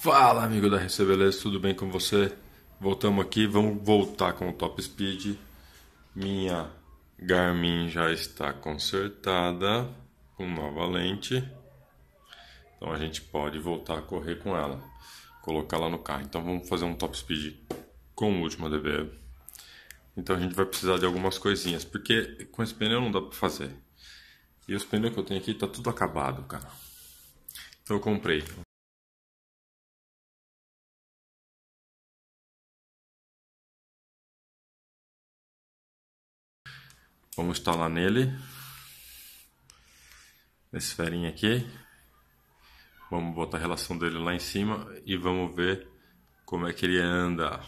Fala, amigo da RC tudo bem com você? Voltamos aqui, vamos voltar com o Top Speed. Minha Garmin já está consertada com nova lente. Então a gente pode voltar a correr com ela, colocar lá no carro. Então vamos fazer um Top Speed com o último DB. Então a gente vai precisar de algumas coisinhas, porque com esse pneu não dá para fazer. E os pneus que eu tenho aqui tá tudo acabado, cara. Então eu comprei Vamos instalar nele. nesse ferinha aqui. Vamos botar a relação dele lá em cima e vamos ver como é que ele anda.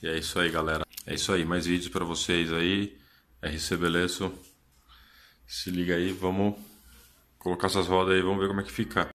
E é isso aí, galera. É isso aí, mais vídeos para vocês aí. RC Beleço. Se liga aí, vamos colocar essas rodas aí, vamos ver como é que fica.